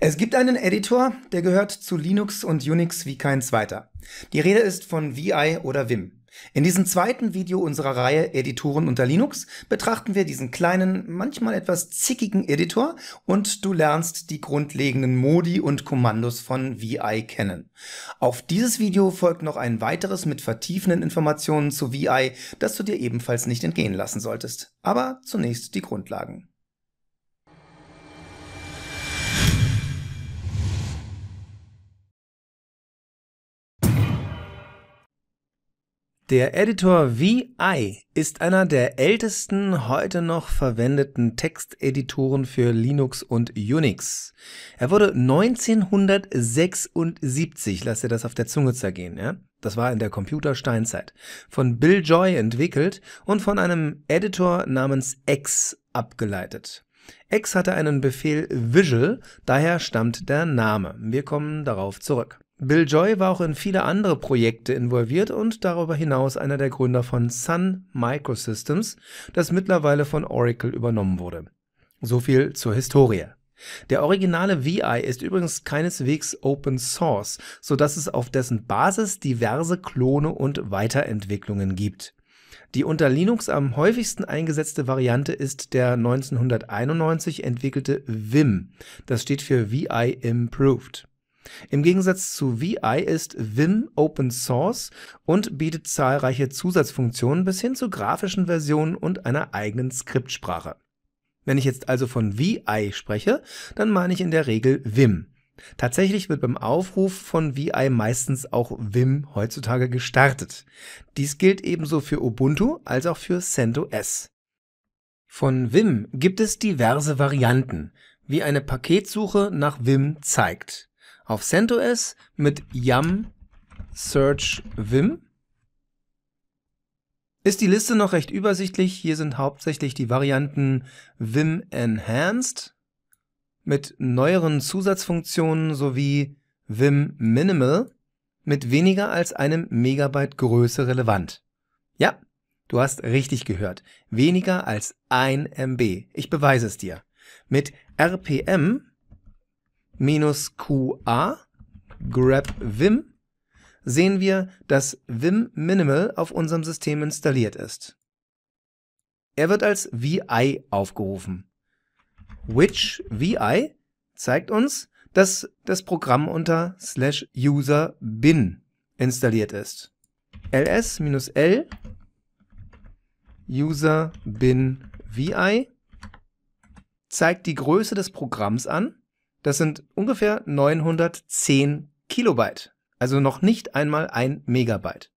Es gibt einen Editor, der gehört zu Linux und Unix wie kein zweiter. Die Rede ist von VI oder Vim. In diesem zweiten Video unserer Reihe Editoren unter Linux betrachten wir diesen kleinen, manchmal etwas zickigen Editor und du lernst die grundlegenden Modi und Kommandos von VI kennen. Auf dieses Video folgt noch ein weiteres mit vertiefenden Informationen zu VI, das du dir ebenfalls nicht entgehen lassen solltest. Aber zunächst die Grundlagen. Der Editor VI ist einer der ältesten heute noch verwendeten Texteditoren für Linux und Unix. Er wurde 1976, lasst ihr das auf der Zunge zergehen, ja? das war in der Computersteinzeit, von Bill Joy entwickelt und von einem Editor namens X abgeleitet. X hatte einen Befehl Visual, daher stammt der Name. Wir kommen darauf zurück. Bill Joy war auch in viele andere Projekte involviert und darüber hinaus einer der Gründer von Sun Microsystems, das mittlerweile von Oracle übernommen wurde. So viel zur Historie. Der originale VI ist übrigens keineswegs Open Source, so dass es auf dessen Basis diverse Klone und Weiterentwicklungen gibt. Die unter Linux am häufigsten eingesetzte Variante ist der 1991 entwickelte Vim. Das steht für VI Improved. Im Gegensatz zu VI ist Vim Open Source und bietet zahlreiche Zusatzfunktionen bis hin zu grafischen Versionen und einer eigenen Skriptsprache. Wenn ich jetzt also von VI spreche, dann meine ich in der Regel Vim. Tatsächlich wird beim Aufruf von VI meistens auch Vim heutzutage gestartet. Dies gilt ebenso für Ubuntu als auch für CentOS. Von Vim gibt es diverse Varianten, wie eine Paketsuche nach Vim zeigt auf CentOS mit yum search vim. Ist die Liste noch recht übersichtlich. Hier sind hauptsächlich die Varianten vim enhanced mit neueren Zusatzfunktionen sowie vim minimal mit weniger als einem Megabyte Größe relevant. Ja, du hast richtig gehört. Weniger als 1 MB. Ich beweise es dir. Mit RPM minus QA, grab Vim, sehen wir, dass Vim Minimal auf unserem System installiert ist. Er wird als VI aufgerufen. Which VI zeigt uns, dass das Programm unter slash user bin installiert ist. ls-l user bin vi zeigt die Größe des Programms an das sind ungefähr 910 Kilobyte, also noch nicht einmal ein Megabyte.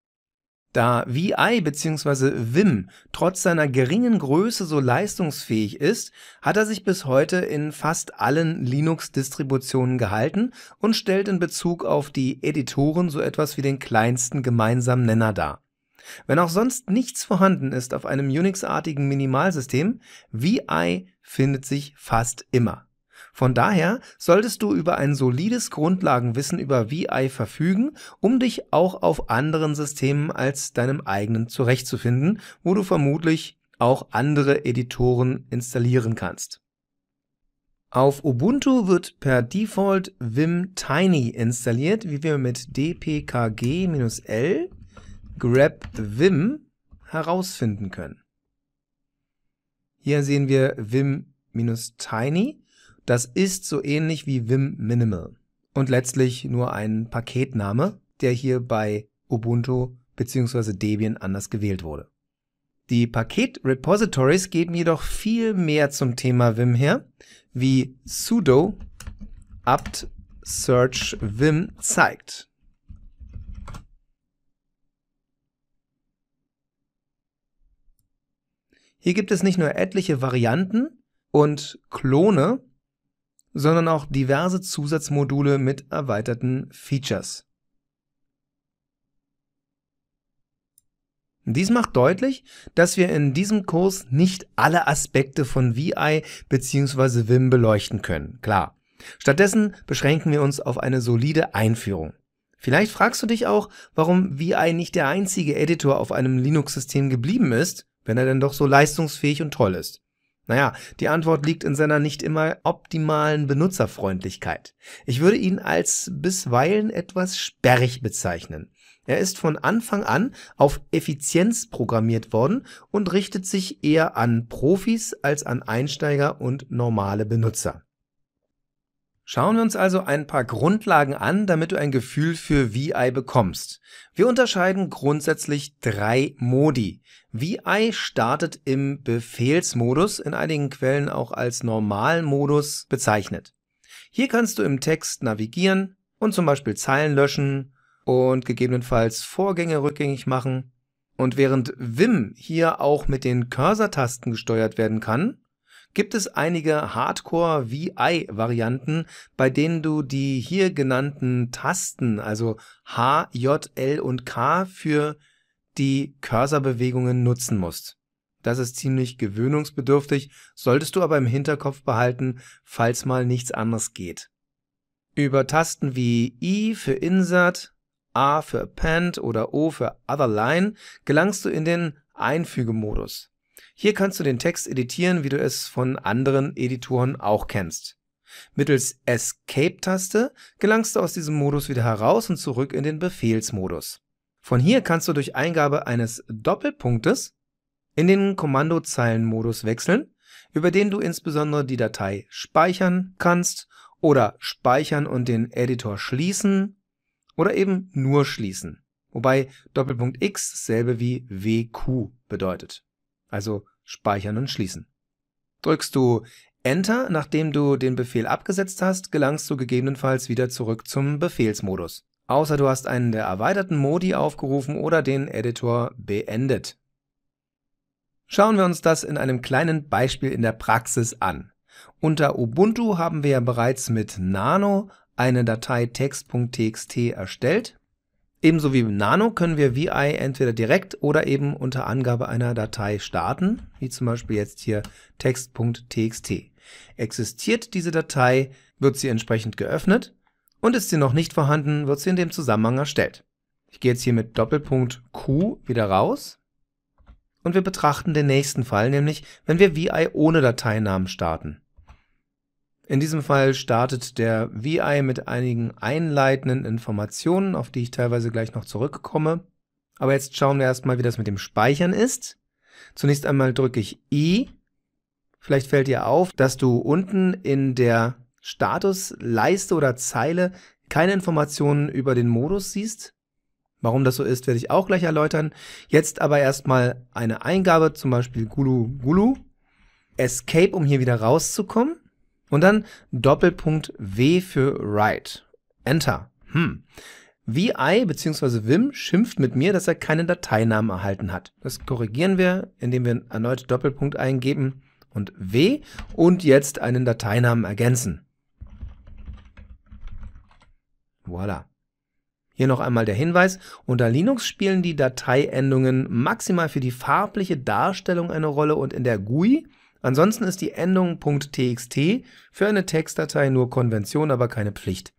Da VI bzw. Vim trotz seiner geringen Größe so leistungsfähig ist, hat er sich bis heute in fast allen Linux-Distributionen gehalten und stellt in Bezug auf die Editoren so etwas wie den kleinsten gemeinsamen Nenner dar. Wenn auch sonst nichts vorhanden ist auf einem Unix-artigen Minimalsystem, VI findet sich fast immer. Von daher solltest du über ein solides Grundlagenwissen über VI verfügen, um dich auch auf anderen Systemen als deinem eigenen zurechtzufinden, wo du vermutlich auch andere Editoren installieren kannst. Auf Ubuntu wird per Default Vim Tiny installiert, wie wir mit dpkg-l grep Vim herausfinden können. Hier sehen wir Vim-Tiny das ist so ähnlich wie Vim Minimal und letztlich nur ein Paketname, der hier bei Ubuntu bzw. Debian anders gewählt wurde. Die Paket-Repositories geben jedoch viel mehr zum Thema Vim her, wie sudo apt search vim zeigt. Hier gibt es nicht nur etliche Varianten und Klone, sondern auch diverse Zusatzmodule mit erweiterten Features. Dies macht deutlich, dass wir in diesem Kurs nicht alle Aspekte von VI bzw. Vim beleuchten können, klar. Stattdessen beschränken wir uns auf eine solide Einführung. Vielleicht fragst du dich auch, warum VI nicht der einzige Editor auf einem Linux-System geblieben ist, wenn er denn doch so leistungsfähig und toll ist. Naja, die Antwort liegt in seiner nicht immer optimalen Benutzerfreundlichkeit. Ich würde ihn als bisweilen etwas sperrig bezeichnen. Er ist von Anfang an auf Effizienz programmiert worden und richtet sich eher an Profis als an Einsteiger und normale Benutzer. Schauen wir uns also ein paar Grundlagen an, damit du ein Gefühl für VI bekommst. Wir unterscheiden grundsätzlich drei Modi. VI startet im Befehlsmodus, in einigen Quellen auch als Normalmodus bezeichnet. Hier kannst du im Text navigieren und zum Beispiel Zeilen löschen und gegebenenfalls Vorgänge rückgängig machen. Und während Vim hier auch mit den Cursor-Tasten gesteuert werden kann, gibt es einige Hardcore-VI-Varianten, bei denen du die hier genannten Tasten, also H, J, L und K für die Cursorbewegungen nutzen musst. Das ist ziemlich gewöhnungsbedürftig, solltest du aber im Hinterkopf behalten, falls mal nichts anderes geht. Über Tasten wie I für Insert, A für Append oder O für Other Line gelangst du in den Einfügemodus. Hier kannst du den Text editieren, wie du es von anderen Editoren auch kennst. Mittels Escape-Taste gelangst du aus diesem Modus wieder heraus und zurück in den Befehlsmodus. Von hier kannst du durch Eingabe eines Doppelpunktes in den Kommandozeilenmodus wechseln, über den du insbesondere die Datei speichern kannst oder speichern und den Editor schließen oder eben nur schließen, wobei Doppelpunkt X dasselbe wie WQ bedeutet also speichern und schließen. Drückst du Enter, nachdem du den Befehl abgesetzt hast, gelangst du gegebenenfalls wieder zurück zum Befehlsmodus. Außer du hast einen der erweiterten Modi aufgerufen oder den Editor beendet. Schauen wir uns das in einem kleinen Beispiel in der Praxis an. Unter Ubuntu haben wir ja bereits mit Nano eine Datei text.txt erstellt Ebenso wie mit Nano können wir VI entweder direkt oder eben unter Angabe einer Datei starten, wie zum Beispiel jetzt hier text.txt. Existiert diese Datei, wird sie entsprechend geöffnet und ist sie noch nicht vorhanden, wird sie in dem Zusammenhang erstellt. Ich gehe jetzt hier mit Doppelpunkt Q wieder raus und wir betrachten den nächsten Fall, nämlich wenn wir VI ohne Dateinamen starten. In diesem Fall startet der VI mit einigen einleitenden Informationen, auf die ich teilweise gleich noch zurückkomme. Aber jetzt schauen wir erstmal, wie das mit dem Speichern ist. Zunächst einmal drücke ich I. Vielleicht fällt dir auf, dass du unten in der Statusleiste oder Zeile keine Informationen über den Modus siehst. Warum das so ist, werde ich auch gleich erläutern. Jetzt aber erstmal eine Eingabe, zum Beispiel Gulu Gulu. Escape, um hier wieder rauszukommen. Und dann Doppelpunkt W für Write. Enter. Hm. VI bzw. Wim schimpft mit mir, dass er keinen Dateinamen erhalten hat. Das korrigieren wir, indem wir erneut Doppelpunkt eingeben und W und jetzt einen Dateinamen ergänzen. Voilà. Hier noch einmal der Hinweis, unter Linux spielen die Dateiendungen maximal für die farbliche Darstellung eine Rolle und in der GUI Ansonsten ist die Endung .txt für eine Textdatei nur Konvention, aber keine Pflicht.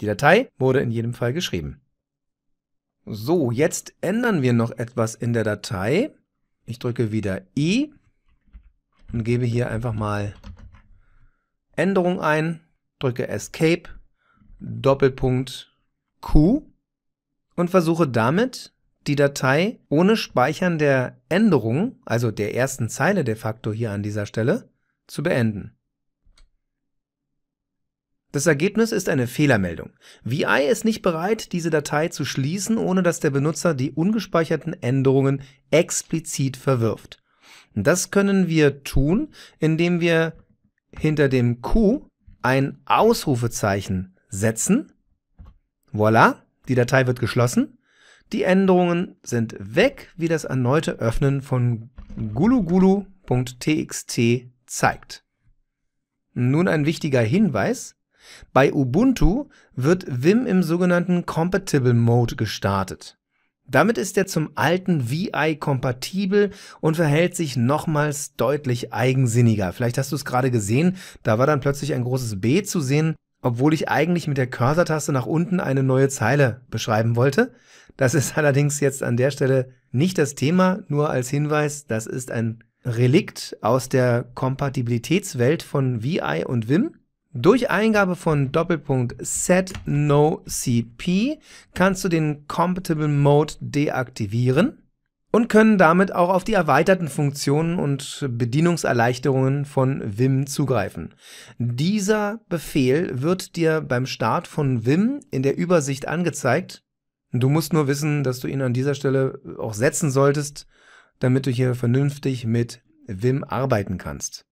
Die Datei wurde in jedem Fall geschrieben. So, jetzt ändern wir noch etwas in der Datei. Ich drücke wieder I und gebe hier einfach mal Änderung ein, drücke Escape, Doppelpunkt Q und versuche damit die Datei ohne Speichern der Änderung, also der ersten Zeile de facto hier an dieser Stelle, zu beenden. Das Ergebnis ist eine Fehlermeldung. VI ist nicht bereit, diese Datei zu schließen, ohne dass der Benutzer die ungespeicherten Änderungen explizit verwirft. Das können wir tun, indem wir hinter dem Q ein Ausrufezeichen setzen. Voilà, die Datei wird geschlossen. Die Änderungen sind weg, wie das erneute Öffnen von gulugulu.txt zeigt. Nun ein wichtiger Hinweis. Bei Ubuntu wird Vim im sogenannten Compatible Mode gestartet. Damit ist er zum alten VI kompatibel und verhält sich nochmals deutlich eigensinniger. Vielleicht hast du es gerade gesehen, da war dann plötzlich ein großes B zu sehen, obwohl ich eigentlich mit der Cursor-Taste nach unten eine neue Zeile beschreiben wollte. Das ist allerdings jetzt an der Stelle nicht das Thema, nur als Hinweis, das ist ein Relikt aus der Kompatibilitätswelt von VI und Vim. Durch Eingabe von Doppelpunkt set no CP kannst du den Compatible Mode deaktivieren und können damit auch auf die erweiterten Funktionen und Bedienungserleichterungen von Vim zugreifen. Dieser Befehl wird dir beim Start von Vim in der Übersicht angezeigt Du musst nur wissen, dass du ihn an dieser Stelle auch setzen solltest, damit du hier vernünftig mit Vim arbeiten kannst.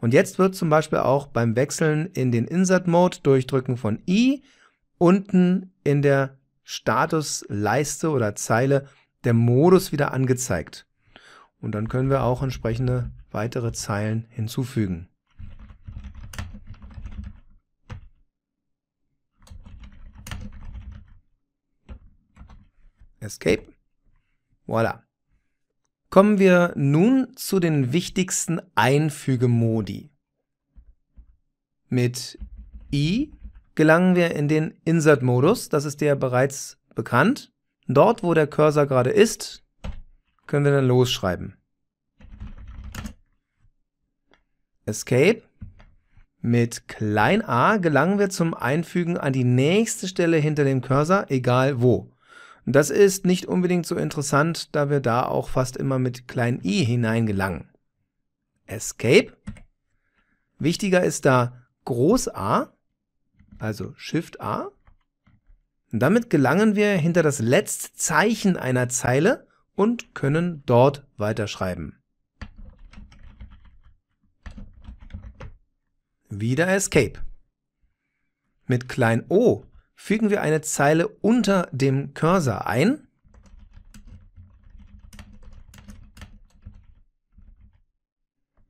Und jetzt wird zum Beispiel auch beim Wechseln in den Insert-Mode durch Drücken von I unten in der Statusleiste oder Zeile der Modus wieder angezeigt. Und dann können wir auch entsprechende weitere Zeilen hinzufügen. Escape. Voilà. Kommen wir nun zu den wichtigsten Einfügemodi. Mit I gelangen wir in den Insert-Modus, das ist dir bereits bekannt. Dort, wo der Cursor gerade ist, können wir dann losschreiben. Escape. Mit klein a gelangen wir zum Einfügen an die nächste Stelle hinter dem Cursor, egal wo. Das ist nicht unbedingt so interessant, da wir da auch fast immer mit klein i hineingelangen. Escape. Wichtiger ist da Groß A, also Shift A. Und damit gelangen wir hinter das letzte Zeichen einer Zeile und können dort weiterschreiben. Wieder Escape. Mit klein o fügen wir eine Zeile unter dem Cursor ein.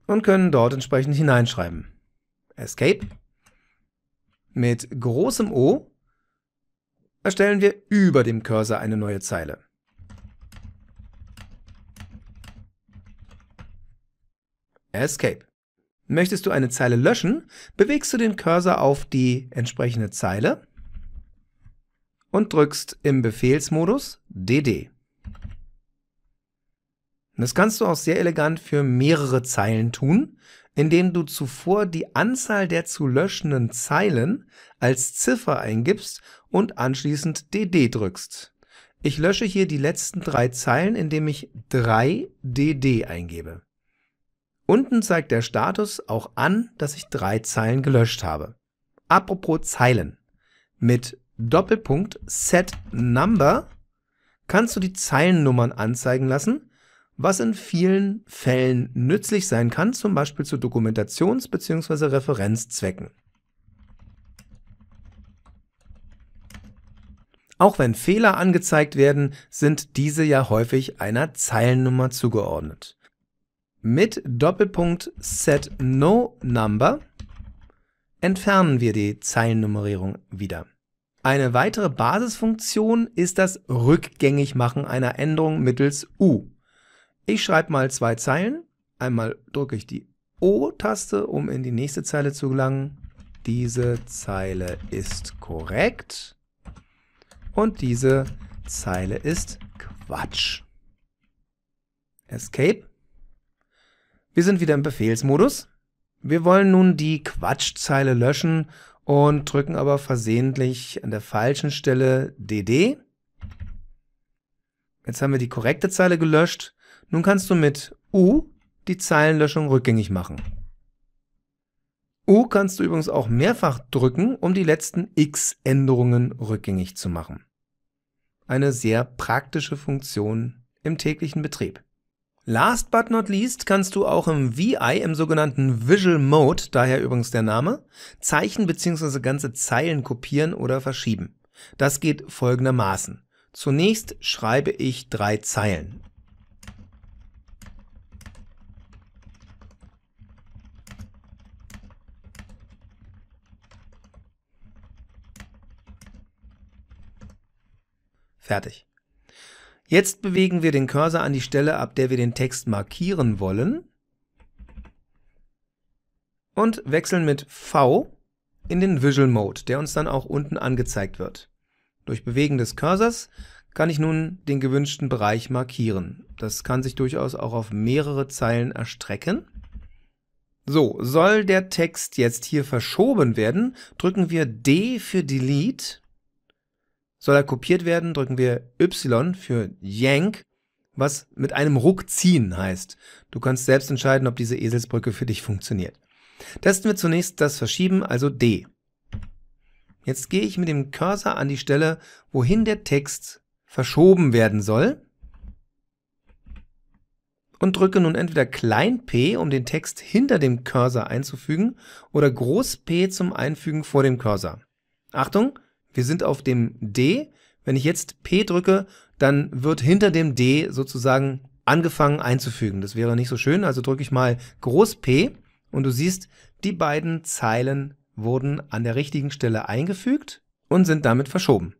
Und können dort entsprechend hineinschreiben. Escape. Mit großem O erstellen wir über dem Cursor eine neue Zeile. Escape. Möchtest du eine Zeile löschen, bewegst du den Cursor auf die entsprechende Zeile und drückst im Befehlsmodus DD. Das kannst du auch sehr elegant für mehrere Zeilen tun, indem du zuvor die Anzahl der zu löschenden Zeilen als Ziffer eingibst und anschließend DD drückst. Ich lösche hier die letzten drei Zeilen, indem ich 3DD eingebe. Unten zeigt der Status auch an, dass ich drei Zeilen gelöscht habe. Apropos Zeilen. Mit Doppelpunkt Set Number kannst du die Zeilennummern anzeigen lassen, was in vielen Fällen nützlich sein kann, zum Beispiel zu Dokumentations- bzw. Referenzzwecken. Auch wenn Fehler angezeigt werden, sind diese ja häufig einer Zeilennummer zugeordnet. Mit Doppelpunkt Set No Number entfernen wir die Zeilennummerierung wieder. Eine weitere Basisfunktion ist das Rückgängigmachen einer Änderung mittels U. Ich schreibe mal zwei Zeilen. Einmal drücke ich die O-Taste, um in die nächste Zeile zu gelangen. Diese Zeile ist korrekt und diese Zeile ist Quatsch. Escape. Wir sind wieder im Befehlsmodus. Wir wollen nun die Quatschzeile löschen und drücken aber versehentlich an der falschen Stelle DD. Jetzt haben wir die korrekte Zeile gelöscht. Nun kannst du mit U die Zeilenlöschung rückgängig machen. U kannst du übrigens auch mehrfach drücken, um die letzten x Änderungen rückgängig zu machen. Eine sehr praktische Funktion im täglichen Betrieb. Last but not least kannst du auch im VI, im sogenannten Visual Mode, daher übrigens der Name, Zeichen bzw. ganze Zeilen kopieren oder verschieben. Das geht folgendermaßen. Zunächst schreibe ich drei Zeilen. Fertig. Jetzt bewegen wir den Cursor an die Stelle, ab der wir den Text markieren wollen und wechseln mit V in den Visual Mode, der uns dann auch unten angezeigt wird. Durch Bewegen des Cursors kann ich nun den gewünschten Bereich markieren. Das kann sich durchaus auch auf mehrere Zeilen erstrecken. So, soll der Text jetzt hier verschoben werden, drücken wir D für Delete soll er kopiert werden, drücken wir Y für Yank, was mit einem Ruck ziehen heißt. Du kannst selbst entscheiden, ob diese Eselsbrücke für dich funktioniert. Testen wir zunächst das Verschieben, also D. Jetzt gehe ich mit dem Cursor an die Stelle, wohin der Text verschoben werden soll und drücke nun entweder klein p, um den Text hinter dem Cursor einzufügen oder groß p zum Einfügen vor dem Cursor. Achtung, wir sind auf dem D. Wenn ich jetzt P drücke, dann wird hinter dem D sozusagen angefangen einzufügen. Das wäre nicht so schön, also drücke ich mal groß P und du siehst, die beiden Zeilen wurden an der richtigen Stelle eingefügt und sind damit verschoben.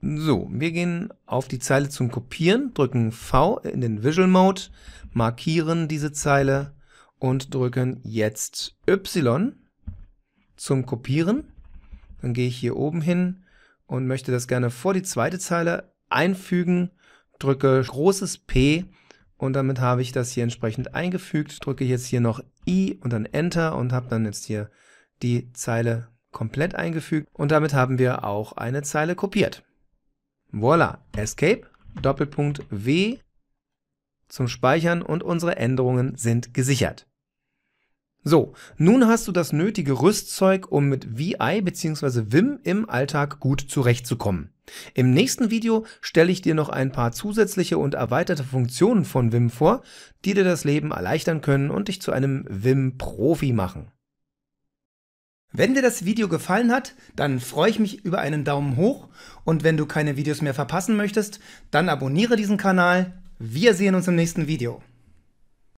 So, wir gehen auf die Zeile zum Kopieren, drücken V in den Visual Mode, markieren diese Zeile und drücken jetzt Y zum Kopieren. Dann gehe ich hier oben hin, und möchte das gerne vor die zweite Zeile einfügen, drücke großes P und damit habe ich das hier entsprechend eingefügt, drücke jetzt hier noch I und dann Enter und habe dann jetzt hier die Zeile komplett eingefügt und damit haben wir auch eine Zeile kopiert. Voila, Escape, Doppelpunkt W zum Speichern und unsere Änderungen sind gesichert. So, nun hast du das nötige Rüstzeug, um mit VI bzw. Vim im Alltag gut zurechtzukommen. Im nächsten Video stelle ich dir noch ein paar zusätzliche und erweiterte Funktionen von Vim vor, die dir das Leben erleichtern können und dich zu einem Vim-Profi machen. Wenn dir das Video gefallen hat, dann freue ich mich über einen Daumen hoch und wenn du keine Videos mehr verpassen möchtest, dann abonniere diesen Kanal. Wir sehen uns im nächsten Video.